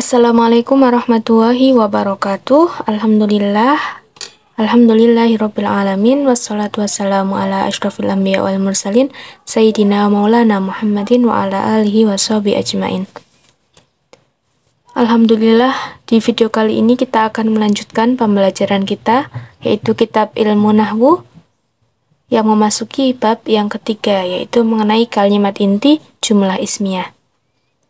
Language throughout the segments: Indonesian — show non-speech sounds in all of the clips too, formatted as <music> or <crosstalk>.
Assalamualaikum warahmatullahi wabarakatuh. Alhamdulillah. Alhamdulillahirabbil alamin wassalatu wassalamu ala ashrafil anbiya wal mursalin sayyidina maulana Muhammadin wa ala alihi wa ajmain. Alhamdulillah, di video kali ini kita akan melanjutkan pembelajaran kita yaitu kitab Ilmu Nahwu yang memasuki bab yang ketiga yaitu mengenai kalimat inti jumlah ismiah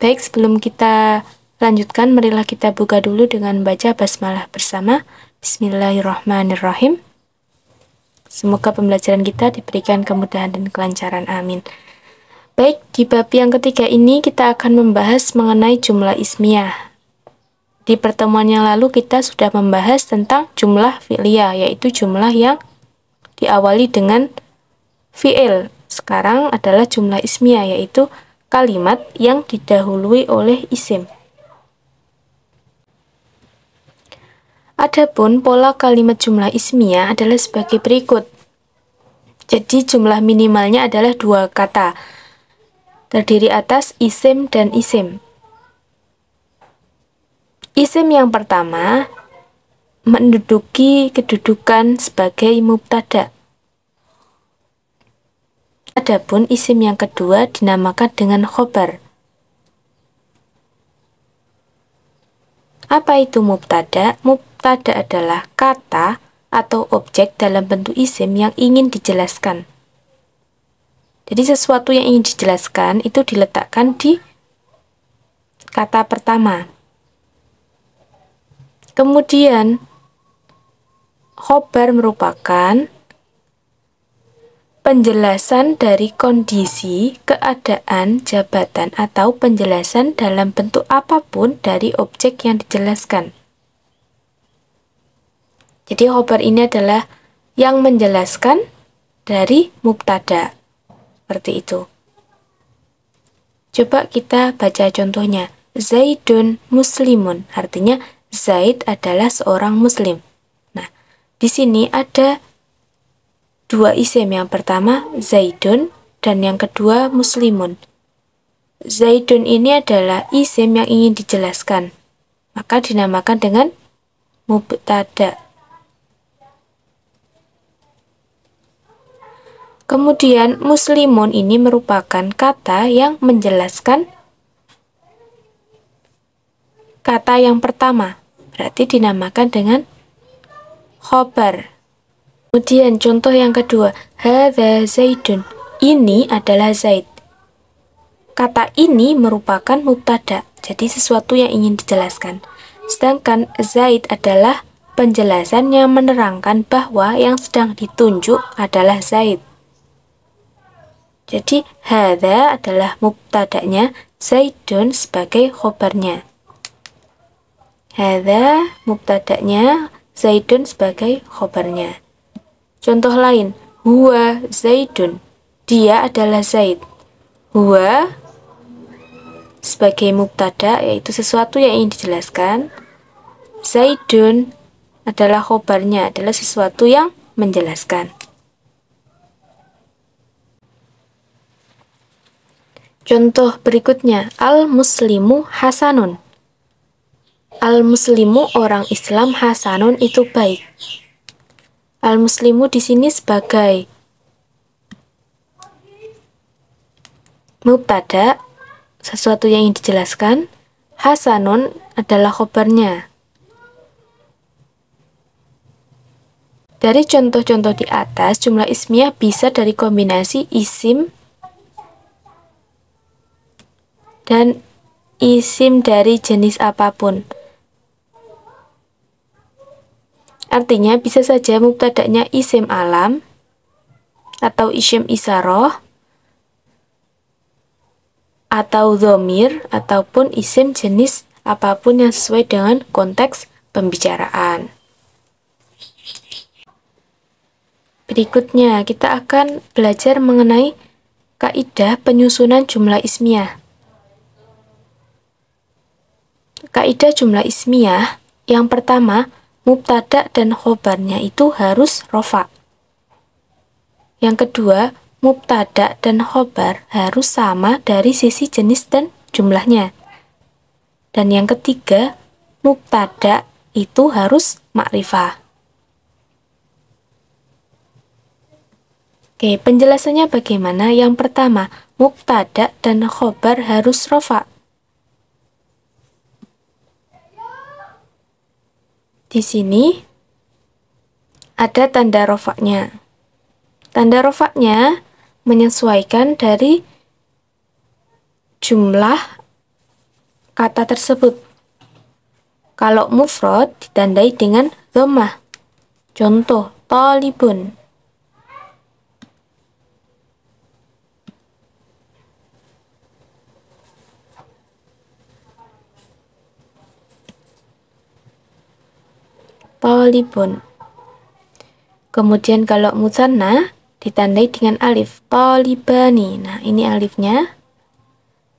Baik, sebelum kita Lanjutkan, marilah kita buka dulu dengan baca basmalah bersama. Bismillahirrahmanirrahim. Semoga pembelajaran kita diberikan kemudahan dan kelancaran. Amin. Baik, di bab yang ketiga ini kita akan membahas mengenai jumlah ismiyah. Di pertemuan yang lalu kita sudah membahas tentang jumlah filia, yaitu jumlah yang diawali dengan fi'il. Sekarang adalah jumlah ismiyah, yaitu kalimat yang didahului oleh isim. Adapun pola kalimat jumlah ismiyah adalah sebagai berikut. Jadi jumlah minimalnya adalah dua kata. Terdiri atas isim dan isim. Isim yang pertama menduduki kedudukan sebagai mubtada. Adapun isim yang kedua dinamakan dengan khobar. Apa itu mubtada? Mub Mubtada adalah kata atau objek dalam bentuk isim yang ingin dijelaskan. Jadi sesuatu yang ingin dijelaskan itu diletakkan di kata pertama. Kemudian khobar merupakan penjelasan dari kondisi, keadaan, jabatan atau penjelasan dalam bentuk apapun dari objek yang dijelaskan. Jadi khobar ini adalah yang menjelaskan dari mubtada. Seperti itu. Coba kita baca contohnya. Zaidun muslimun artinya Zaid adalah seorang muslim. Nah, di sini ada dua isim. Yang pertama Zaidun dan yang kedua muslimun. Zaidun ini adalah isim yang ingin dijelaskan, maka dinamakan dengan mubtada. Kemudian muslimun ini merupakan kata yang menjelaskan kata yang pertama. Berarti dinamakan dengan khobar. Kemudian contoh yang kedua, hadza zaidun. Ini adalah zaid. Kata ini merupakan mubtada, jadi sesuatu yang ingin dijelaskan. Sedangkan zaid adalah penjelasan yang menerangkan bahwa yang sedang ditunjuk adalah zaid. Jadi hadza adalah mubtada'nya, Zaidun sebagai khobarnya. Hadza mubtada'nya, Zaidun sebagai khobarnya. Contoh lain, huwa Zaidun. Dia adalah Zaid. Huwa sebagai mubtada yaitu sesuatu yang ingin dijelaskan. Zaidun adalah khobarnya, adalah sesuatu yang menjelaskan. Contoh berikutnya, al-muslimu hasanun. Al-muslimu orang Islam hasanun itu baik. Al-muslimu di sini sebagai mubtada sesuatu yang ingin dijelaskan hasanun adalah khobarnya dari contoh-contoh di atas jumlah ismiyah bisa dari kombinasi isim dan isim dari jenis apapun. Artinya bisa saja mubtada'nya isim alam atau isim isaroh atau zomir ataupun isim jenis apapun yang sesuai dengan konteks pembicaraan. Berikutnya kita akan belajar mengenai kaidah penyusunan jumlah ismiah. kaidah jumlah ismiyah yang pertama mubtada dan khobarnya itu harus rofa. Yang kedua, mubtada dan khobar harus sama dari sisi jenis dan jumlahnya. Dan yang ketiga, mubtada itu harus makrifah. Oke, penjelasannya bagaimana? Yang pertama, mubtada dan khobar harus rofa. Di sini ada tanda rofaknya. Tanda rofaknya menyesuaikan dari jumlah kata tersebut. Kalau mufrad ditandai dengan domah. Contoh, tolibun. tolibun. Kemudian kalau musanna ditandai dengan alif tolibani. Nah, ini alifnya.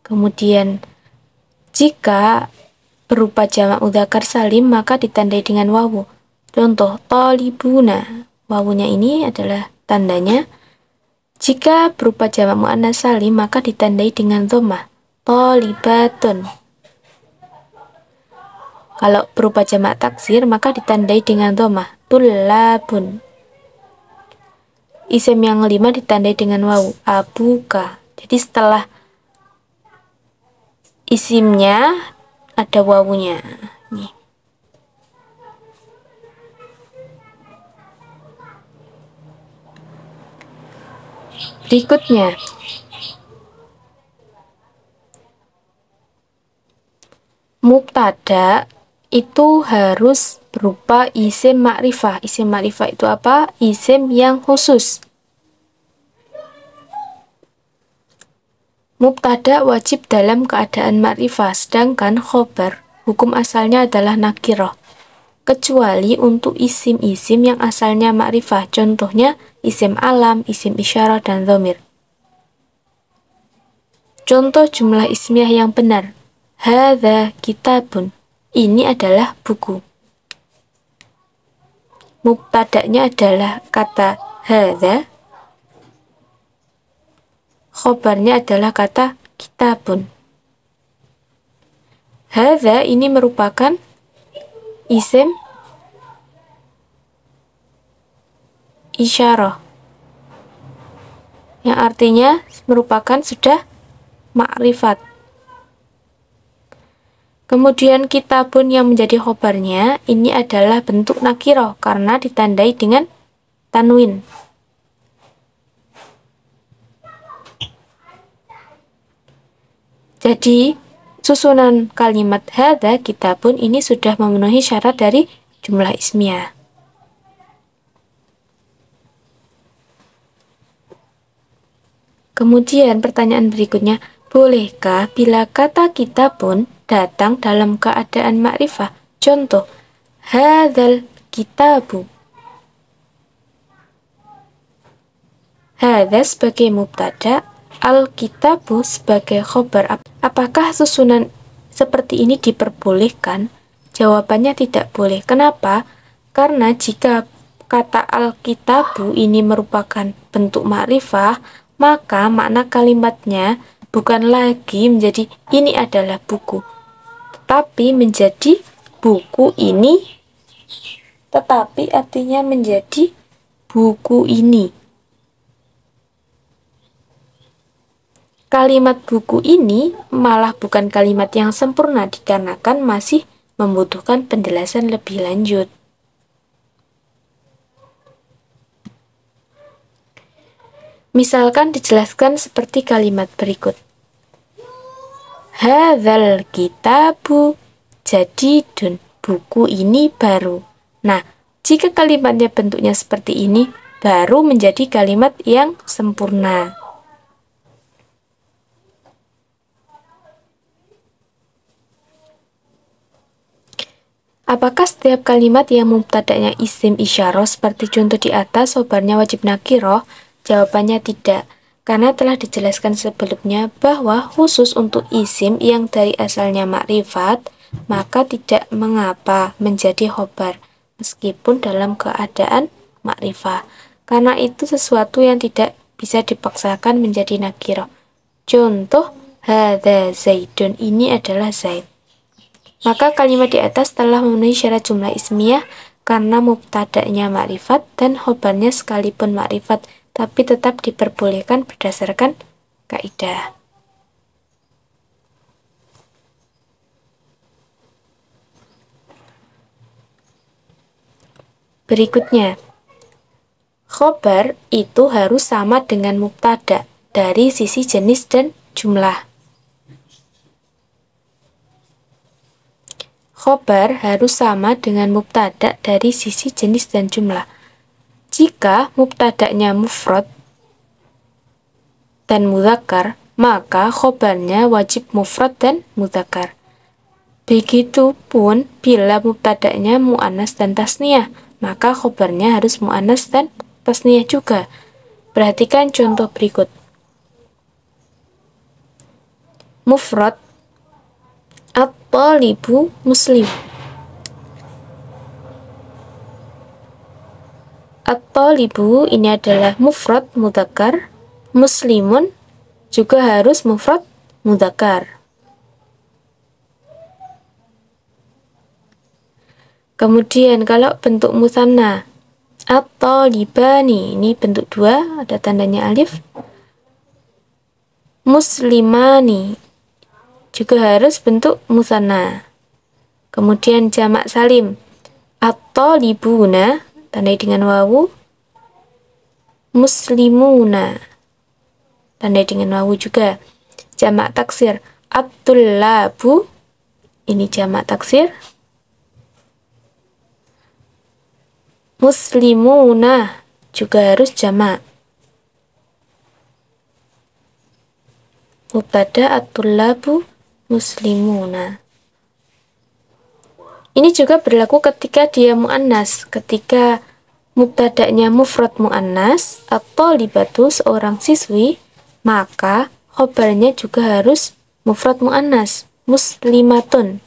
Kemudian jika berupa jamak mudzakkar salim maka ditandai dengan wawu. Contoh tolibuna. Wawunya ini adalah tandanya. Jika berupa jamak muannas salim maka ditandai dengan dhammah. Tolibatun. Kalau berupa jamak taksir maka ditandai dengan domah tulabun. Isim yang lima ditandai dengan wawu abuka. Jadi setelah isimnya ada wawunya. Nih. Berikutnya mubtada itu harus berupa isim makrifah. Isim makrifah itu apa? Isim yang khusus. Mubtada wajib dalam keadaan makrifah, sedangkan khobar hukum asalnya adalah nakiroh. Kecuali untuk isim-isim yang asalnya makrifah, contohnya isim alam, isim isyarah, dan domir. Contoh jumlah ismiah yang benar. hada kitabun ini adalah buku. Mubtada'nya adalah kata hadza. Khobarnya adalah kata kitabun. Hadza ini merupakan isim isyarah yang artinya merupakan sudah makrifat Kemudian kitabun yang menjadi khobarnya ini adalah bentuk nakiroh karena ditandai dengan tanwin. Jadi susunan kalimat hada kitabun ini sudah memenuhi syarat dari jumlah ismiah. Kemudian pertanyaan berikutnya, Bolehkah bila kata kita pun datang dalam keadaan makrifah? Contoh, hadal kitabu. Hadha sebagai mubtada, al-kitabu sebagai khobar. Apakah susunan seperti ini diperbolehkan? Jawabannya tidak boleh. Kenapa? Karena jika kata al-kitabu ini merupakan bentuk makrifah, maka makna kalimatnya bukan lagi menjadi ini adalah buku, tetapi menjadi buku ini, tetapi artinya menjadi buku ini. Kalimat buku ini malah bukan kalimat yang sempurna dikarenakan masih membutuhkan penjelasan lebih lanjut. Misalkan dijelaskan seperti kalimat berikut. Hadal kitabu jadi dun Buku ini baru. Nah, jika kalimatnya bentuknya seperti ini, baru menjadi kalimat yang sempurna. Apakah setiap kalimat yang mubtada'nya isim isyarah seperti contoh di atas sobarnya wajib nakiroh Jawabannya tidak, karena telah dijelaskan sebelumnya bahwa khusus untuk isim yang dari asalnya makrifat, maka tidak mengapa menjadi hobar, meskipun dalam keadaan makrifat, Karena itu sesuatu yang tidak bisa dipaksakan menjadi nakiro. Contoh, hadza zaidun ini adalah zaid. Maka kalimat di atas telah memenuhi syarat jumlah ismiyah karena mubtadaknya makrifat dan hobarnya sekalipun makrifat tapi tetap diperbolehkan berdasarkan kaidah. Berikutnya, khobar itu harus sama dengan mubtada dari sisi jenis dan jumlah. Khobar harus sama dengan mubtada dari sisi jenis dan jumlah. Jika mubtada'nya mufrad dan mudzakkar, maka khobarnya wajib mufrad dan mudzakkar. Begitu pun bila mubtada'nya mu'anas dan tasniah, maka khobarnya harus mu'anas dan tasniah juga. Perhatikan contoh berikut. Mufrad At-talibu muslim at tolibu ini adalah mufrad mudakar, muslimun juga harus mufrad mudakar. Kemudian kalau bentuk musanna liba nih ini bentuk dua, ada tandanya alif. Muslimani juga harus bentuk musanna. Kemudian jamak salim atau libuna tandai dengan wawu muslimuna tandai dengan wawu juga jamak taksir abdullabu ini jamak taksir muslimuna juga harus jamak mubtada at muslimuna ini juga berlaku ketika dia mu'annas, ketika mubtada'nya mufrad mu'annas atau libatu seorang siswi, maka khobarnya juga harus mufrad mu'annas, muslimatun.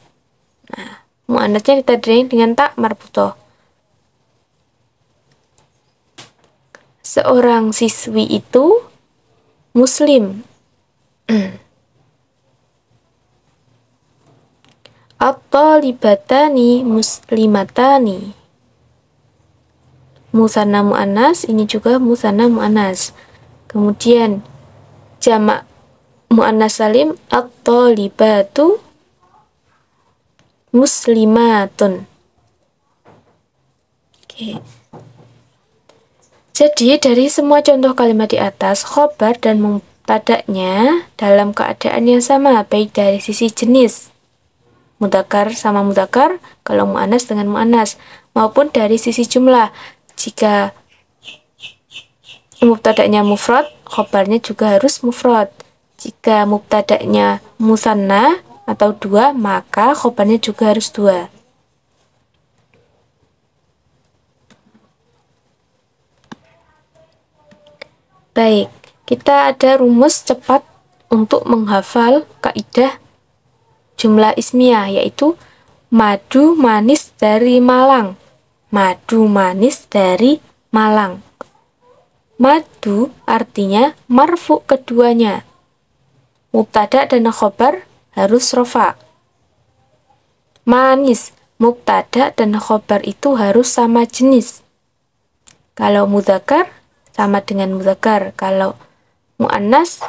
Nah, mu'annasnya ditandai dengan tak marbutoh. Seorang siswi itu muslim. <clears throat> At-talibatani muslimatani. Musanna mu'anas, ini juga musanna mu'anas. Kemudian, jamak mu'anas salim, at-talibatu muslimatun. Oke. Jadi, dari semua contoh kalimat di atas, khobar dan mubtada'nya dalam keadaan yang sama, baik dari sisi jenis mudakar sama mudakar, kalau mu'anas dengan mu'anas, maupun dari sisi jumlah. Jika mubtadaknya mufrad, khobarnya juga harus mufrad. Jika mubtadaknya musanna atau dua, maka khobarnya juga harus dua. Baik, kita ada rumus cepat untuk menghafal kaidah jumlah ismiah yaitu madu manis dari Malang. Madu manis dari Malang. Madu artinya marfu keduanya. Mubtada dan khobar harus rofa. Manis, mubtada dan khobar itu harus sama jenis. Kalau mudakar sama dengan mudakar, kalau muannas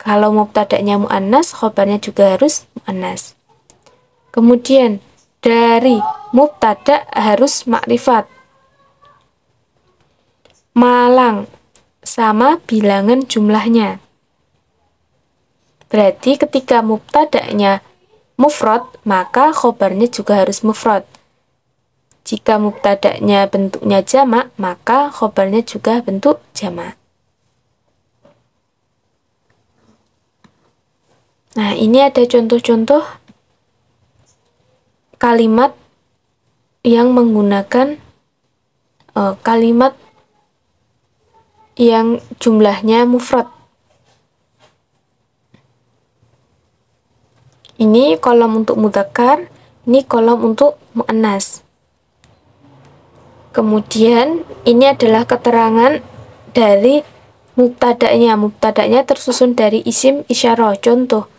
kalau mubtada'nya mu'annas, khobarnya juga harus mu'annas. Kemudian, dari mubtada' harus makrifat. Malang sama bilangan jumlahnya. Berarti ketika mubtada'nya mufrad, maka khobarnya juga harus mufrad. Jika mubtada'nya bentuknya jamak, maka khobarnya juga bentuk jamak. Nah, ini ada contoh-contoh kalimat yang menggunakan uh, kalimat yang jumlahnya mufrad. Ini kolom untuk mudakar, ini kolom untuk mu'annas. Kemudian ini adalah keterangan dari mubtadaknya. Mubtadaknya tersusun dari isim isyarah. Contoh,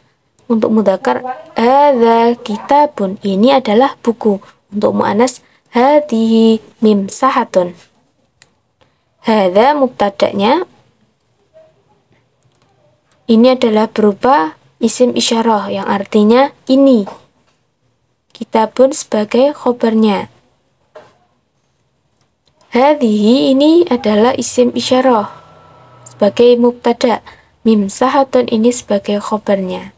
untuk mudakar kita kitabun ini adalah buku untuk mu'anas mim sahatun. Ada mubtada'nya ini adalah berupa isim isyarah yang artinya ini kitabun sebagai khobarnya hadhihi ini adalah isim isyarah sebagai mubtada' sahatun ini sebagai khobarnya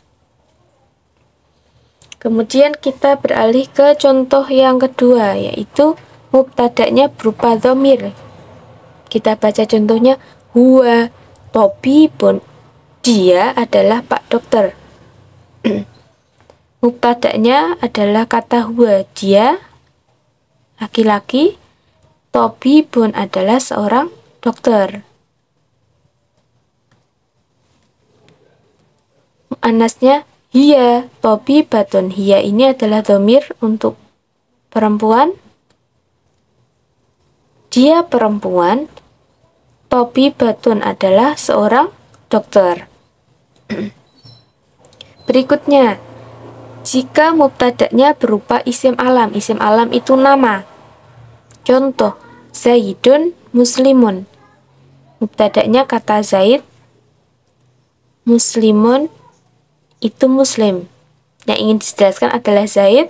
Kemudian kita beralih ke contoh yang kedua yaitu mubtada'nya berupa domir. Kita baca contohnya huwa tabibun. Dia adalah Pak Dokter. <clears throat> mubtada'nya adalah kata huwa. Dia laki-laki. Tabibun adalah seorang dokter. Anasnya Hiya, topi batun. Hiya ini adalah domir untuk perempuan. Dia perempuan. Topi batun adalah seorang dokter. <clears throat> Berikutnya, jika mubtadaknya berupa isim alam, isim alam itu nama. Contoh, Zaidun muslimun. Mubtadaknya kata Zaid, muslimun itu muslim. Yang ingin dijelaskan adalah Zaid,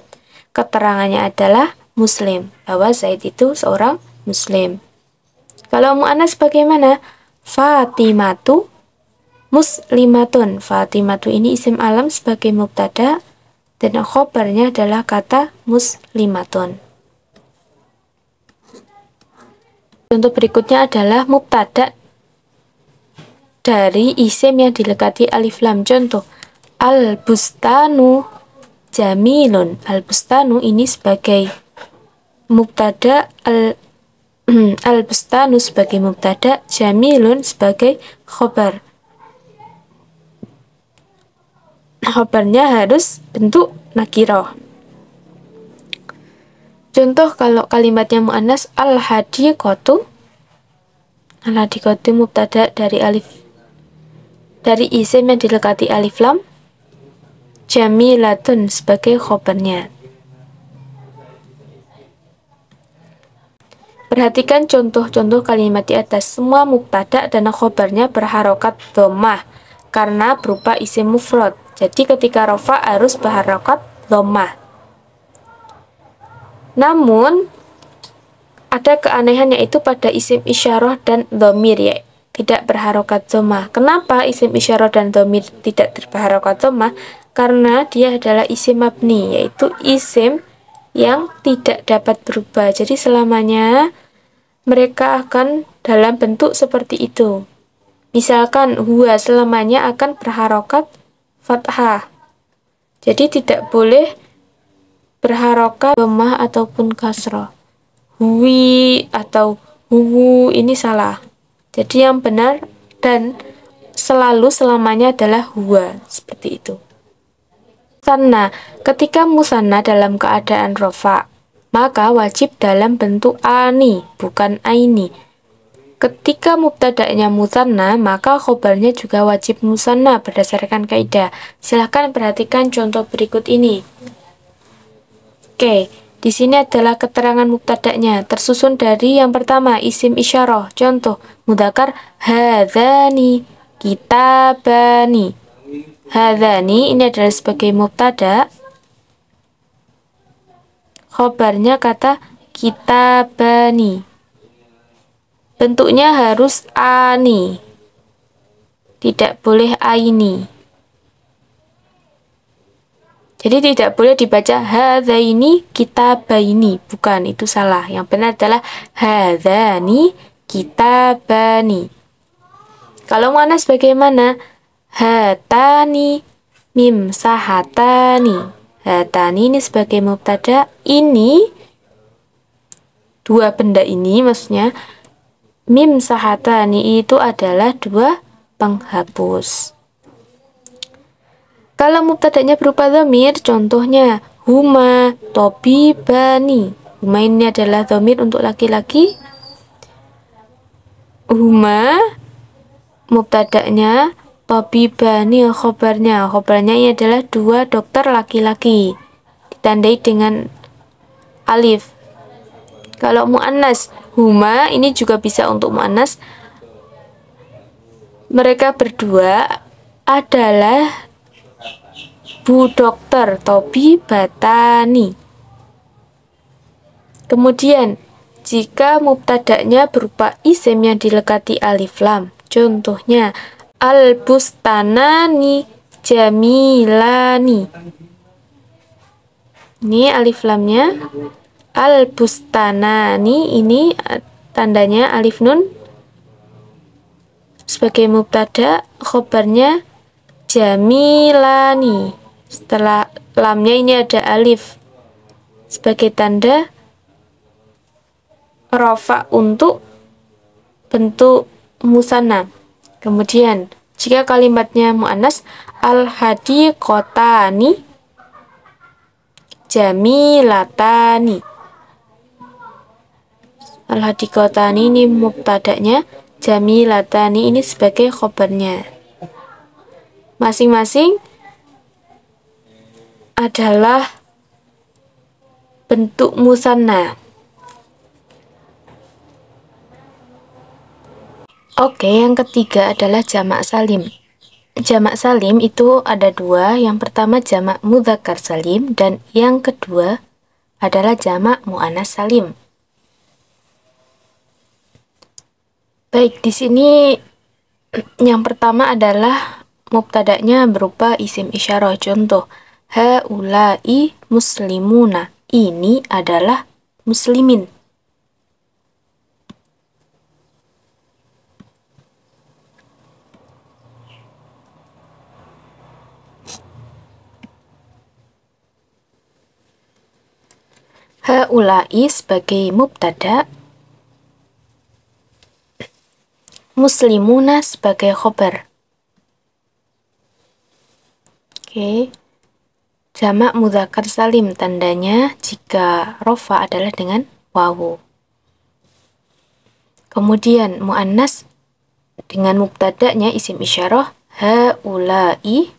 keterangannya adalah muslim, bahwa Zaid itu seorang muslim. Kalau muana, sebagaimana Fatimatu muslimatun. Fatimatu ini isim alam sebagai muktada dan khobarnya adalah kata muslimatun. Contoh berikutnya adalah muktada dari isim yang dilekati alif lam. Contoh, al-bustanu jamilun. Al-bustanu ini sebagai muktada. al <clears throat> al-bustanu sebagai muktada jamilun sebagai khobar. Khobarnya harus bentuk nakiroh. Contoh kalau kalimatnya mu'anas al-hadiqatu al-hadiqatu muktada dari alif dari isim yang dilekati alif lam jamilatun sebagai khobarnya. Perhatikan contoh-contoh kalimat di atas. Semua mubtada dan khobarnya berharokat domah karena berupa isim mufrad. Jadi ketika rofa harus berharokat domah. Namun, ada keanehan yaitu pada isim isyarah dan domir ya tidak berharokat domah. Kenapa isim isyarah dan domir tidak berharokat domah? karena dia adalah isim mabni yaitu isim yang tidak dapat berubah jadi selamanya mereka akan dalam bentuk seperti itu misalkan huwa selamanya akan berharokat fathah jadi tidak boleh berharokat lemah ataupun kasroh huwi atau huwu ini salah jadi yang benar dan selalu selamanya adalah huwa seperti itu Musanna, ketika musanna dalam keadaan rofa, maka wajib dalam bentuk ani, bukan aini. Ketika mubtada'nya musanna, maka khobarnya juga wajib musanna berdasarkan kaidah. Silahkan perhatikan contoh berikut ini. Oke, di sini adalah keterangan mubtada'nya, tersusun dari yang pertama isim isyarah. Contoh, mudakar hadani, kitabani. Hadhani ini adalah sebagai mubtada. Khobarnya kata kita bani. Bentuknya harus ani. Tidak boleh aini. Jadi tidak boleh dibaca kita kitabaini, bukan itu salah. Yang benar adalah kita bani. Kalau mana sebagaimana? hatani mim sahatani hatani ini sebagai mubtada ini dua benda ini maksudnya mim sahatani itu adalah dua penghapus kalau mubtada'nya berupa domir contohnya huma bani. huma ini adalah domir untuk laki-laki huma mubtada'nya Tobibani khobarnya khobarnya ini adalah dua dokter laki-laki ditandai dengan alif kalau mu'annas huma ini juga bisa untuk mu'annas mereka berdua adalah Bu Dokter Tobi Batani. Kemudian, jika mubtadaknya berupa isim yang dilekati alif lam, contohnya Al-bustanani jamilani. Ini alif lamnya. Al-bustanani ini eh, tandanya alif nun sebagai mubtada, khobarnya jamilani. Setelah lamnya ini ada alif sebagai tanda rofa untuk bentuk musanah Kemudian, jika kalimatnya mu'anas, al-hadi kotani jamilatani. Al-hadi kotani ini mubtadaknya, jamilatani ini sebagai khobarnya. Masing-masing adalah bentuk musanna. Oke, yang ketiga adalah jamak salim. Jamak salim itu ada dua, yang pertama jamak mudzakkar salim dan yang kedua adalah jamak mu'anas salim. Baik, di sini yang pertama adalah mubtadaknya berupa isim isyarah. Contoh, haula'i muslimuna. Ini adalah muslimin. Haulai sebagai mubtada, muslimuna sebagai khobar. Oke. Jama' Jamak salim tandanya jika rofa adalah dengan wawu. Kemudian muannas dengan mubtada'nya isim isyarah haulai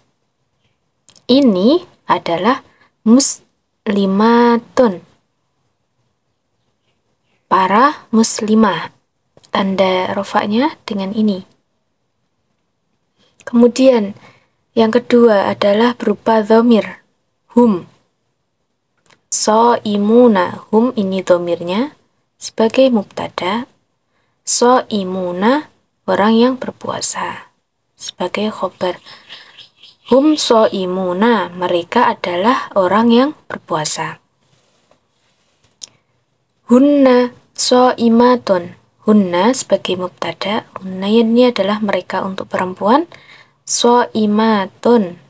ini adalah muslimatun para muslimah. Tanda rofaknya dengan ini. Kemudian, yang kedua adalah berupa domir, hum. So imuna, hum ini domirnya sebagai mubtada. So imuna, orang yang berpuasa, sebagai khobar. Hum so imuna, mereka adalah orang yang berpuasa. Hunna, So imatun. Hunna sebagai mubtada, hunna ya, ini adalah mereka untuk perempuan. So imatun.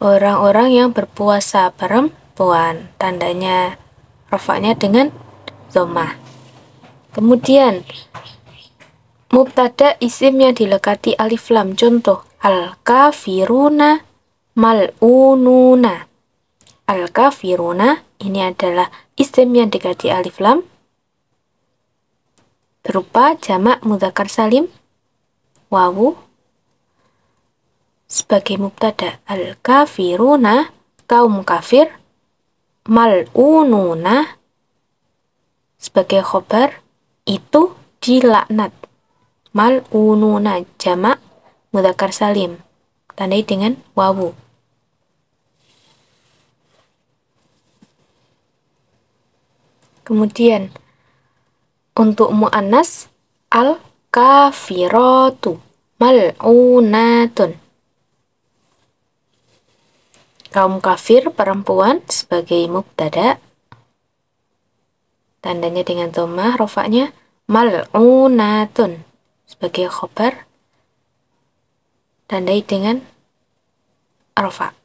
Orang-orang yang berpuasa perempuan. Tandanya rofaknya dengan zomah Kemudian mubtada isim yang dilekati alif lam. Contoh al-kafiruna ununa Al-kafiruna ini adalah isim yang diganti alif lam berupa jamak mudzakkar salim wawu sebagai mubtada al kafiruna kaum kafir mal ununa sebagai khobar itu dilaknat ununa jamak mudzakkar salim tandai dengan wawu Kemudian untuk mu'annas al kafiratu mal'unatun. Kaum kafir perempuan sebagai mubtada tandanya dengan domah rofaknya mal'unatun sebagai khobar tandai dengan rofak.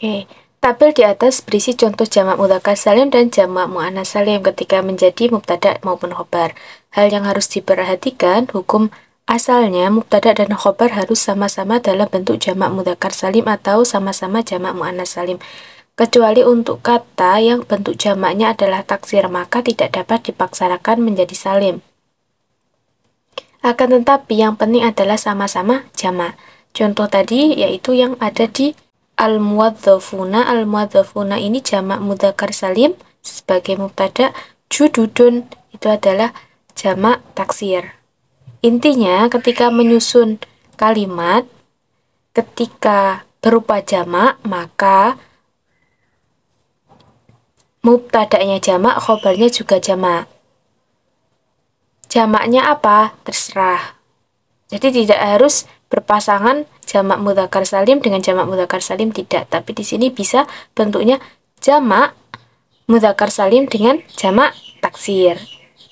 Oke, tabel di atas berisi contoh jamak mudzakkar salim dan jamak mu'anas salim ketika menjadi mubtada maupun khobar. Hal yang harus diperhatikan, hukum asalnya mubtada dan khobar harus sama-sama dalam bentuk jamak mudzakkar salim atau sama-sama jamak mu'anas salim. Kecuali untuk kata yang bentuk jamaknya adalah taksir, maka tidak dapat dipaksakan menjadi salim. Akan tetapi yang penting adalah sama-sama jamak. Contoh tadi yaitu yang ada di al muadzafuna al muadzafuna ini jamak mudakar salim sebagai mubtada jududun itu adalah jamak taksir intinya ketika menyusun kalimat ketika berupa jamak maka mubtada'nya jamak khobarnya juga jamak jamaknya apa terserah jadi tidak harus berpasangan jamak mudakar salim dengan jamak mudakar salim tidak, tapi di sini bisa bentuknya jamak mudakar salim dengan jamak taksir.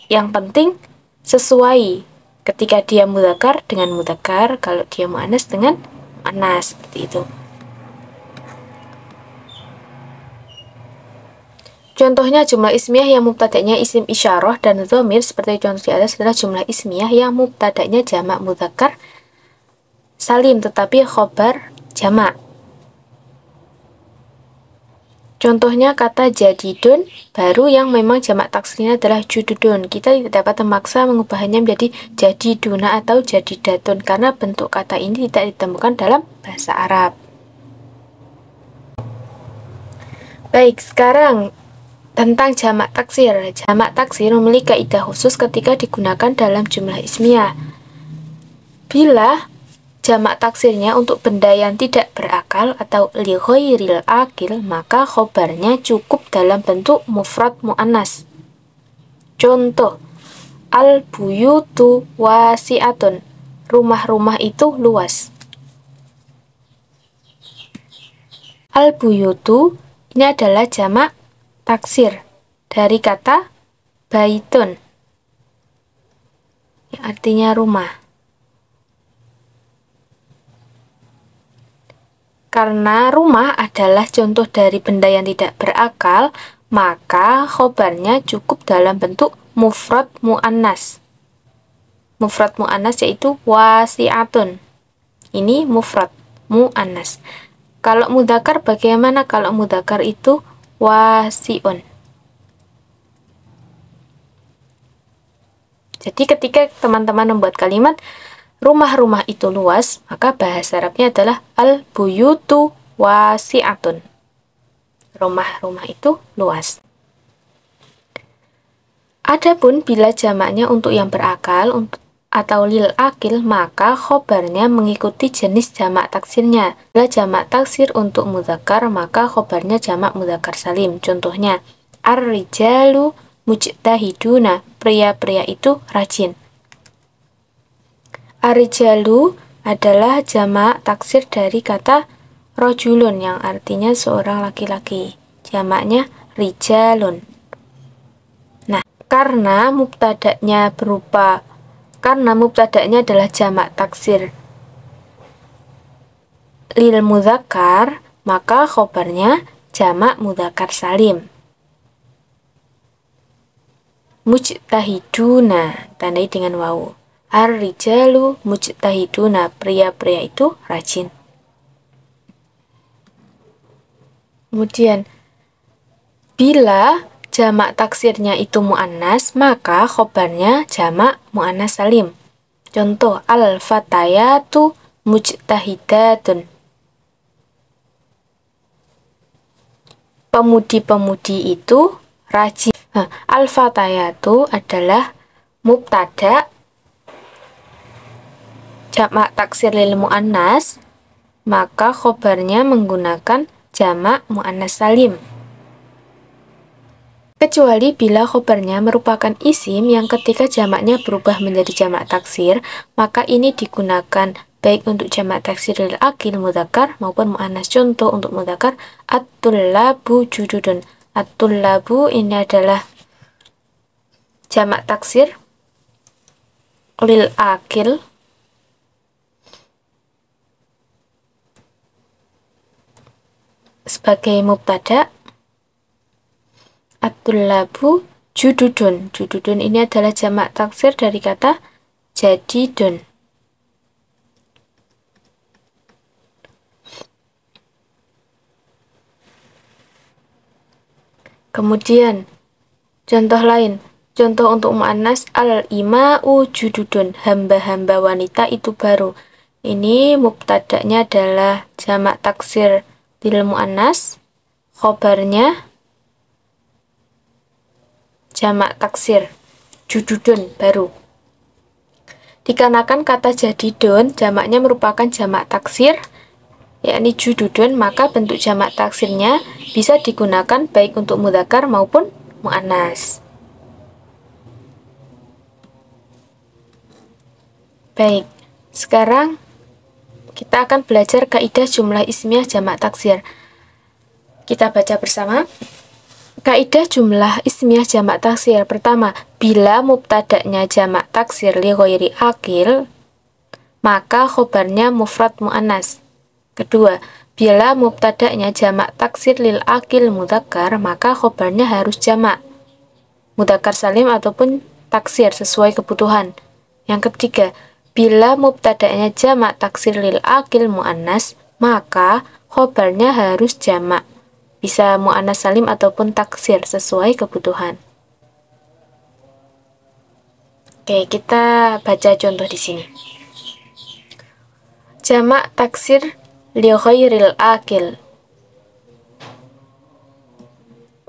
Yang penting sesuai ketika dia mudakar dengan mudakar kalau dia muanas dengan mu'anas seperti itu. Contohnya jumlah ismiyah yang mubtada'nya isim isyarah dan dhamir seperti contoh di atas adalah jumlah ismiyah yang mubtada'nya jamak mudzakkar salim tetapi khobar jamak. Contohnya kata jadidun baru yang memang jamak taksirnya adalah jududun. Kita tidak dapat memaksa mengubahnya menjadi jadiduna atau jadidatun karena bentuk kata ini tidak ditemukan dalam bahasa Arab. Baik, sekarang tentang jamak taksir. Jamak taksir memiliki kaidah khusus ketika digunakan dalam jumlah ismiyah. Bila jamak taksirnya untuk benda yang tidak berakal atau lihoiril akil maka khobarnya cukup dalam bentuk mufrad muanas. contoh al buyutu wasiatun rumah-rumah itu luas al buyutu ini adalah jamak taksir dari kata baitun yang artinya rumah Karena rumah adalah contoh dari benda yang tidak berakal, maka khobarnya cukup dalam bentuk mufrad mu'annas. Mufrad mu'annas yaitu wasi'atun. Ini mufrad mu'annas. Kalau mudakar bagaimana kalau mudakar itu wasiun? Jadi ketika teman-teman membuat kalimat rumah-rumah itu luas, maka bahasa Arabnya adalah al-buyutu wasi'atun. Rumah-rumah itu luas. Adapun bila jamaknya untuk yang berakal untuk atau lil akil maka khobarnya mengikuti jenis jamak taksirnya. Bila jamak taksir untuk mudakar maka khobarnya jamak mudakar salim. Contohnya ar-rijalu mujtahiduna, pria-pria itu rajin. Arijalu adalah jamak taksir dari kata rojulun yang artinya seorang laki-laki. Jamaknya rijalun. Nah, karena mubtadaknya berupa karena mubtadaknya adalah jamak taksir lil mudzakkar, maka khobarnya jamak mudzakkar salim. Mujtahiduna tandai dengan wawu. Ar-rijalu mujtahiduna, pria-pria itu rajin. Kemudian, bila jamak taksirnya itu mu'anas maka khobarnya jamak mu'anas salim. Contoh, al-fatayatu mujtahidatun. Pemudi-pemudi itu rajin. Nah, al-fatayatu adalah mubtada' jamak taksir lil mu'annas, maka khobarnya menggunakan jamak mu'annas salim. Kecuali bila khobarnya merupakan isim yang ketika jamaknya berubah menjadi jamak taksir, maka ini digunakan baik untuk jamak taksir lil akil mudakar maupun mu'annas contoh untuk mudakar at-tullabu jududun at-tullabu ini adalah jamak taksir lil akil sebagai mubtada Abdullabu jududun. Jududun ini adalah jamak taksir dari kata jadi dun. Kemudian contoh lain, contoh untuk muannas al-ima'u jududun, hamba-hamba wanita itu baru. Ini mubtadaknya adalah jamak taksir bil mu'annas khobarnya jamak taksir jududun baru dikarenakan kata jadi don jamaknya merupakan jamak taksir yakni jududun maka bentuk jamak taksirnya bisa digunakan baik untuk mudakar maupun mu'anas baik sekarang kita akan belajar kaidah jumlah ismiyah jamak taksir. Kita baca bersama. Kaidah jumlah ismiyah jamak taksir pertama, bila mubtadaknya jamak taksir li ghairi akil, maka khobarnya mufrad muannas. Kedua, bila mubtadaknya jamak taksir lil akil mudakar, maka khobarnya harus jamak mudakar salim ataupun taksir sesuai kebutuhan. Yang ketiga, Bila mubtada'nya jamak taksir lil akil mu'annas, maka khobarnya harus jamak. Bisa mu'annas salim ataupun taksir sesuai kebutuhan. Oke, kita baca contoh di sini. Jamak taksir li khairil akil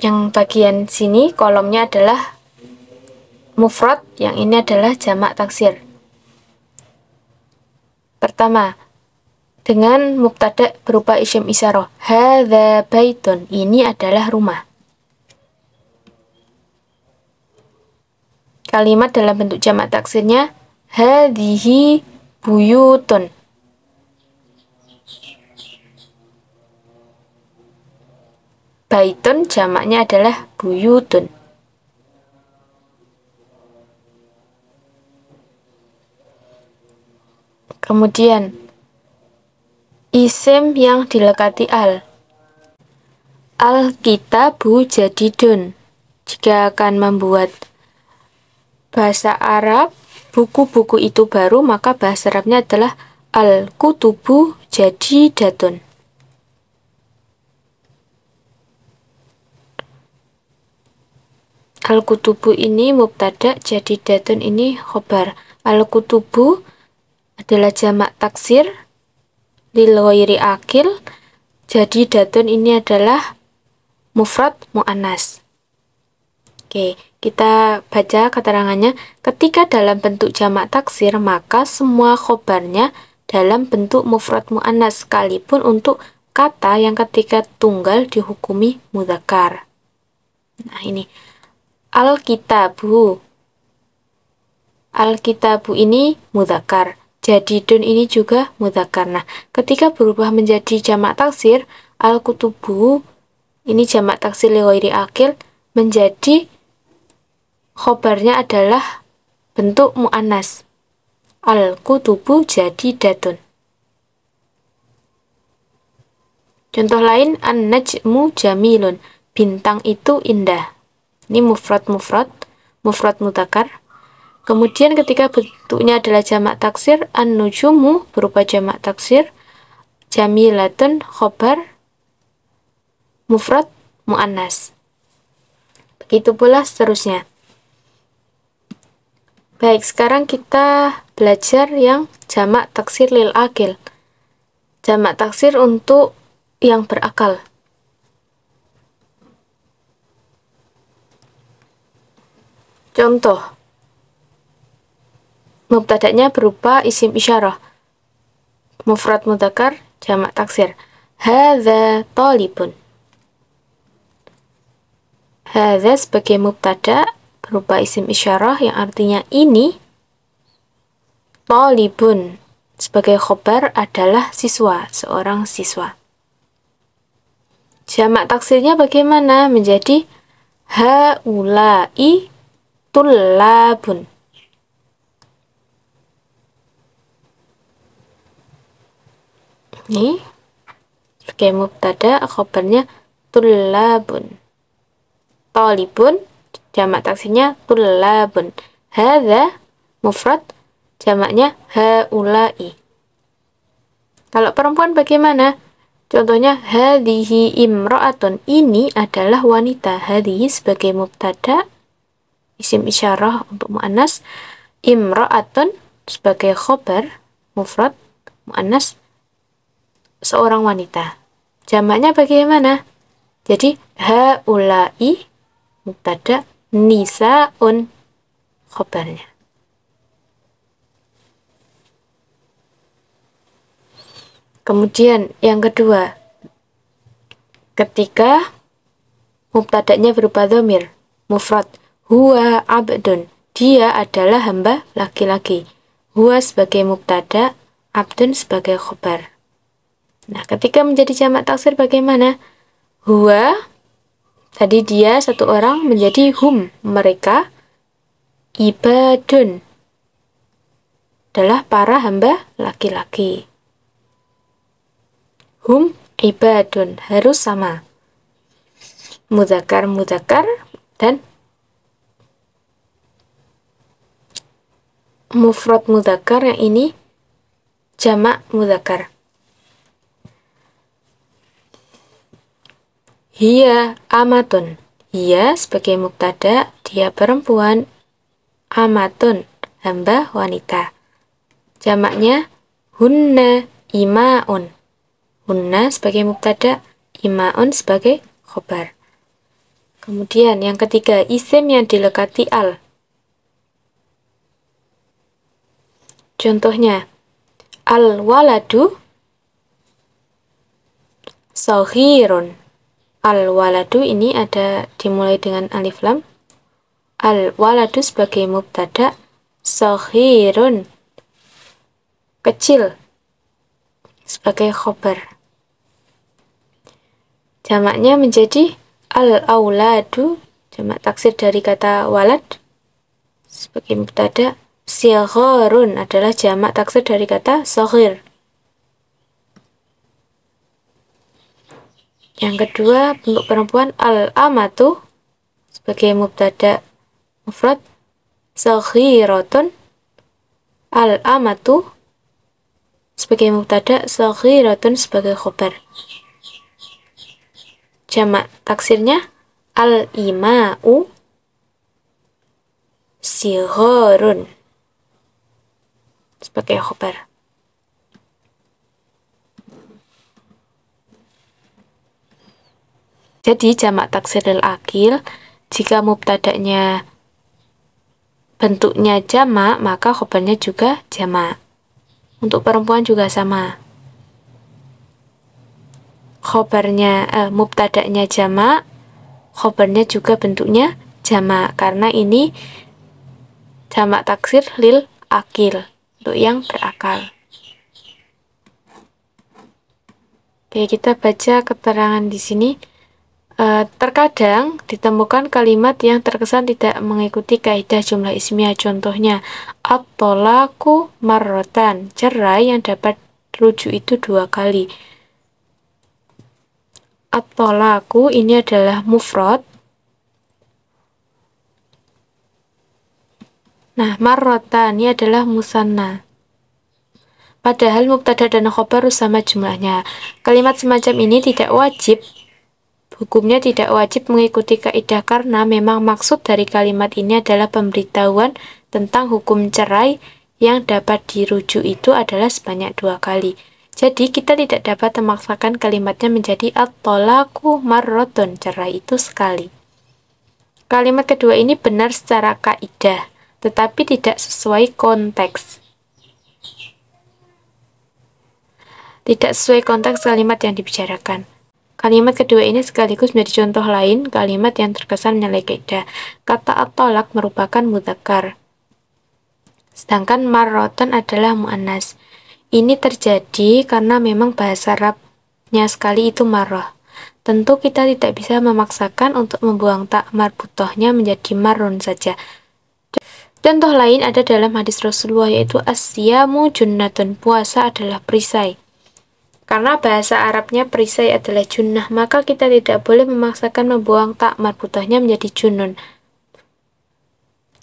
yang bagian sini kolomnya adalah mufrad, yang ini adalah jamak taksir. Pertama, dengan muktada berupa isim isyarah. Hadza baitun. Ini adalah rumah. Kalimat dalam bentuk jamak taksirnya hadhihi buyutun. Baitun jamaknya adalah buyutun. Kemudian, isim yang dilekati al. Al-kitabu jadi dun. Jika akan membuat bahasa Arab, buku-buku itu baru, maka bahasa Arabnya adalah al-kutubu jadi datun. Al-kutubu ini mubtada, jadi datun ini khobar. Al-kutubu adalah jamak taksir lil ghairi akil. Jadi datun ini adalah mufrad mu'anas Oke, kita baca keterangannya. Ketika dalam bentuk jamak taksir, maka semua khobarnya dalam bentuk mufrad mu'anas sekalipun untuk kata yang ketika tunggal dihukumi mudakar Nah, ini alkitabu alkitabu ini mudakar jadi dun ini juga mudzakkar. Nah, ketika berubah menjadi jamak taksir, al-kutubu ini jamak taksir lewairi akil menjadi khobarnya adalah bentuk mu'anas. Al-kutubu jadi datun. Contoh lain, an-najmu jamilun. Bintang itu indah. Ini mufrad mufrad, mufrad mutakar. Kemudian ketika bentuknya adalah jamak taksir, an-nujumu berupa jamak taksir, jamilatun khobar, mufrad, mu'annas. Begitu pula seterusnya. Baik, sekarang kita belajar yang jamak taksir lil akil. Jamak taksir untuk yang berakal. Contoh Mubtadaknya berupa isim isyarah mufrad mudakar, jamak taksir hadza talibun hadza sebagai mubtada berupa isim isyarah yang artinya ini talibun sebagai khobar adalah siswa, seorang siswa. Jamak taksirnya bagaimana? Menjadi haulai tulabun. Ini sebagai mubtada khobarnya tulabun tolibun jamak taksinya tulabun hadza mufrad jamaknya haulai kalau perempuan bagaimana contohnya hadhihi imra'atun ini adalah wanita hadhihi sebagai mubtada isim isyarah untuk mu'anas imra'atun sebagai khobar mufrad mu'anas seorang wanita. Jamaknya bagaimana? Jadi haulai mubtada nisaun khabarnya. Kemudian yang kedua, ketika mubtada'nya berupa domir, mufrad, huwa abdun, dia adalah hamba laki-laki. Huwa sebagai mubtada, abdun sebagai khobar. Nah, ketika menjadi jamak taksir bagaimana? Huwa, tadi dia satu orang menjadi hum, mereka, ibadun, adalah para hamba laki-laki. Hum ibadun harus sama. Mudakar mudakar dan mufrad mudakar yang ini jamak mudakar. Hiya amatun. Hiya sebagai muktada, dia perempuan. Amatun, hamba wanita. Jamaknya hunna imaun. Hunna sebagai muktada, imaun sebagai khobar. Kemudian yang ketiga, isim yang dilekati al. Contohnya, al-waladu sohirun al-waladu ini ada dimulai dengan alif lam. Al-waladu sebagai mubtada sohirun kecil sebagai khobar. Jamaknya menjadi al-auladu jamak taksir dari kata walad sebagai mubtada sighorun adalah jamak taksir dari kata sohir Yang kedua, bentuk perempuan al-amatu sebagai mubtada mufrad saghiratun al-amatu sebagai mubtada saghiratun sebagai khobar. Jamak taksirnya al-ima'u sigharun sebagai khobar. Jadi jamak taksiril akil jika mubtadaknya bentuknya jamak maka khobarnya juga jamak. Untuk perempuan juga sama. Khobarnya eh, mubtadaknya jamak, khobarnya juga bentuknya jamak karena ini jamak taksir lil akil untuk yang berakal. Oke, kita baca keterangan di sini. Eh, terkadang ditemukan kalimat yang terkesan tidak mengikuti kaidah jumlah ismiah Contohnya, atolaku marotan marrotan, cerai yang dapat rujuk itu dua kali. atolaku ini adalah mufrad. Nah, marrotan ini adalah musanna padahal mubtada dan khobar sama jumlahnya. Kalimat semacam ini tidak wajib Hukumnya tidak wajib mengikuti kaidah karena memang maksud dari kalimat ini adalah pemberitahuan tentang hukum cerai yang dapat dirujuk itu adalah sebanyak dua kali. Jadi kita tidak dapat memaksakan kalimatnya menjadi at-tolaku marroton, cerai itu sekali. Kalimat kedua ini benar secara kaidah, tetapi tidak sesuai konteks. Tidak sesuai konteks kalimat yang dibicarakan. Kalimat kedua ini sekaligus menjadi contoh lain kalimat yang terkesan menyalahi kaidah. Kata atolak tolak merupakan mutakar. Sedangkan marroton adalah muanas. Ini terjadi karena memang bahasa Arabnya sekali itu marroh. Tentu kita tidak bisa memaksakan untuk membuang tak marbutohnya menjadi marun saja. Contoh lain ada dalam hadis Rasulullah yaitu asyamu junnatun puasa adalah perisai. Karena bahasa Arabnya perisai adalah junnah, maka kita tidak boleh memaksakan membuang tak marbutahnya menjadi junun.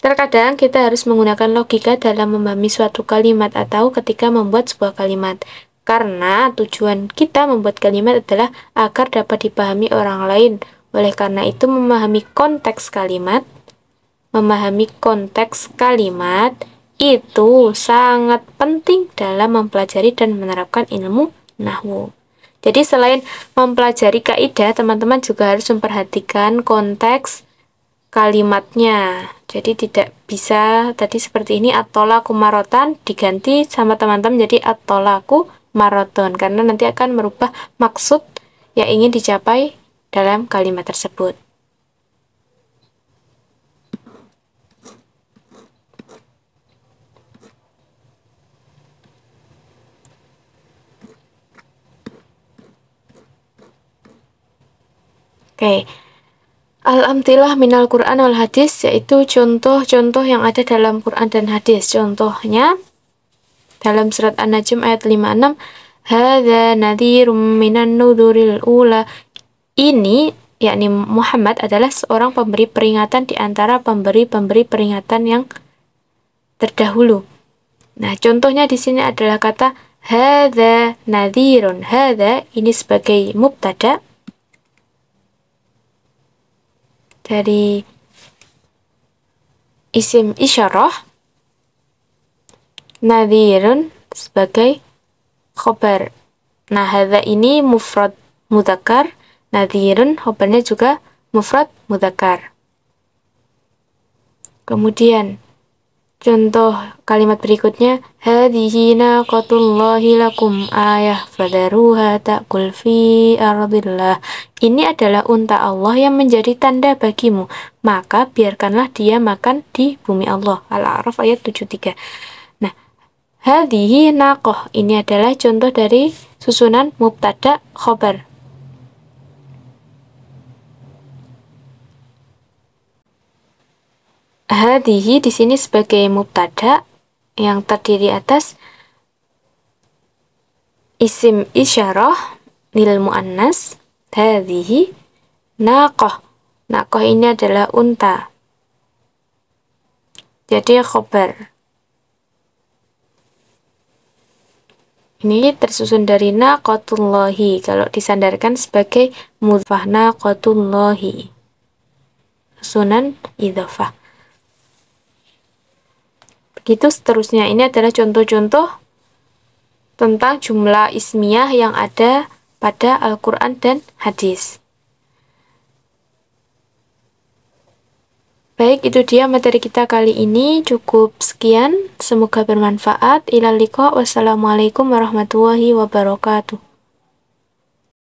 Terkadang kita harus menggunakan logika dalam memahami suatu kalimat atau ketika membuat sebuah kalimat. Karena tujuan kita membuat kalimat adalah agar dapat dipahami orang lain. Oleh karena itu memahami konteks kalimat memahami konteks kalimat itu sangat penting dalam mempelajari dan menerapkan ilmu nahwu. Jadi selain mempelajari kaidah, teman-teman juga harus memperhatikan konteks kalimatnya. Jadi tidak bisa tadi seperti ini atolaku marotan diganti sama teman-teman jadi atolaku maraton karena nanti akan merubah maksud yang ingin dicapai dalam kalimat tersebut. Oke. Okay. al minal Quran wal hadis yaitu contoh-contoh yang ada dalam Quran dan hadis. Contohnya dalam surat An-Najm ayat 56, "Hadza nadhirum minan nuduril ula." Ini yakni Muhammad adalah seorang pemberi peringatan di antara pemberi-pemberi peringatan yang terdahulu. Nah, contohnya di sini adalah kata hadza nadhirun. Hadza ini sebagai mubtada dari isim isyarah nadirun sebagai khobar nah hadha ini mufrad mudakar nadirun khobarnya juga mufrad mudakar kemudian Contoh kalimat berikutnya hadhihi naqatullahi lakum ayah fadaruha ta'kul fi ardillah. Ini adalah unta Allah yang menjadi tanda bagimu, maka biarkanlah dia makan di bumi Allah. Al-A'raf ayat 73. Nah, hadhihi naqah ini adalah contoh dari susunan mubtada khobar hadihi di sini sebagai mubtada yang terdiri atas isim isyarah nil muannas hadihi naqah. Naqah ini adalah unta. Jadi khobar. Ini tersusun dari naqatullahi kalau disandarkan sebagai mudfah naqatullahi. Sunan idhafah. Begitu seterusnya. Ini adalah contoh-contoh tentang jumlah ismiyah yang ada pada Al-Quran dan hadis. Baik, itu dia materi kita kali ini. Cukup sekian. Semoga bermanfaat. Ilaliko. Wassalamualaikum warahmatullahi wabarakatuh.